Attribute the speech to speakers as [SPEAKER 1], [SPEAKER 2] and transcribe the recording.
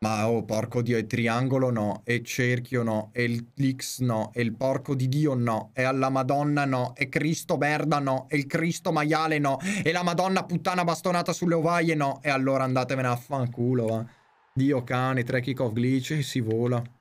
[SPEAKER 1] Ma oh, porco dio, e triangolo no, e cerchio no, e l'X no, e il porco di dio no, e alla madonna no, e Cristo merda no, e il Cristo maiale no, e la madonna puttana bastonata sulle ovaie no, e allora andatevene a fanculo, va. Eh. Dio cane, tre kick of glitch e si vola.